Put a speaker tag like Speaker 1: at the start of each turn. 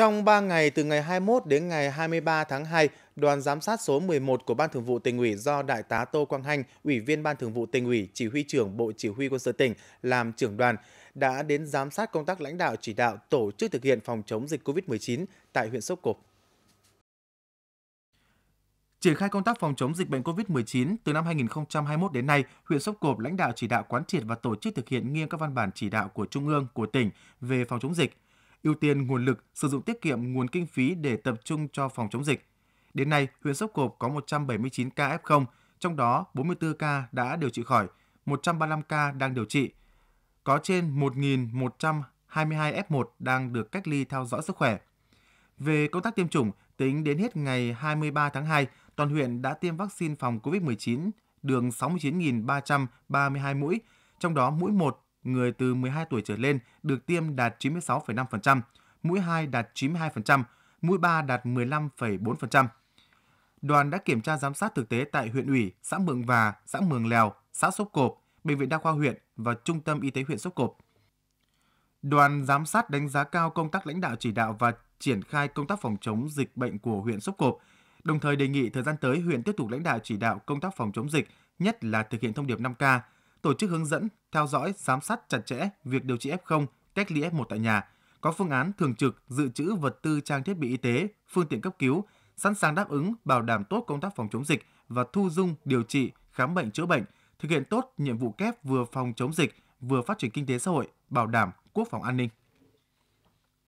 Speaker 1: Trong 3 ngày từ ngày 21 đến ngày 23 tháng 2, đoàn giám sát số 11 của Ban Thường vụ tỉnh ủy do Đại tá Tô Quang Hanh, Ủy viên Ban Thường vụ tỉnh ủy, Chỉ huy trưởng Bộ Chỉ huy quân sự tỉnh làm trưởng đoàn đã đến giám sát công tác lãnh đạo chỉ đạo tổ chức thực hiện phòng chống dịch COVID-19 tại huyện sóc Cộp. Triển khai công tác phòng chống dịch bệnh COVID-19 từ năm 2021 đến nay, huyện Sóc Cộp lãnh đạo chỉ đạo quán triệt và tổ chức thực hiện nghiêm các văn bản chỉ đạo của Trung ương, của tỉnh về phòng chống dịch – ưu tiên nguồn lực, sử dụng tiết kiệm nguồn kinh phí để tập trung cho phòng chống dịch. Đến nay, huyện Sóc Cộp có 179 ca F0, trong đó 44 ca đã điều trị khỏi, 135 ca đang điều trị. Có trên 1.122 F1 đang được cách ly theo dõi sức khỏe. Về công tác tiêm chủng, tính đến hết ngày 23 tháng 2, toàn huyện đã tiêm vaccine phòng COVID-19 đường 69.332 mũi, trong đó mũi 1 người từ 12 tuổi trở lên được tiêm đạt 96,5%, mũi 2 đạt 92%, mũi 3 đạt 15,4%. Đoàn đã kiểm tra giám sát thực tế tại huyện ủy, xã Mường Và, xã Mường Lèo, xã Sốp Cộp, Bệnh viện Đa khoa huyện và Trung tâm Y tế huyện Sốp Cộp. Đoàn giám sát đánh giá cao công tác lãnh đạo chỉ đạo và triển khai công tác phòng chống dịch bệnh của huyện Sốp Cộp, đồng thời đề nghị thời gian tới huyện tiếp tục lãnh đạo chỉ đạo công tác phòng chống dịch, nhất là thực hiện thông điệp 5K, tổ chức hướng dẫn, theo dõi, giám sát chặt chẽ việc điều trị F0, cách ly F1 tại nhà, có phương án thường trực dự trữ vật tư trang thiết bị y tế, phương tiện cấp cứu, sẵn sàng đáp ứng bảo đảm tốt công tác phòng chống dịch và thu dung điều trị, khám bệnh chữa bệnh, thực hiện tốt nhiệm vụ kép vừa phòng chống dịch vừa phát triển kinh tế xã hội, bảo đảm quốc phòng an ninh.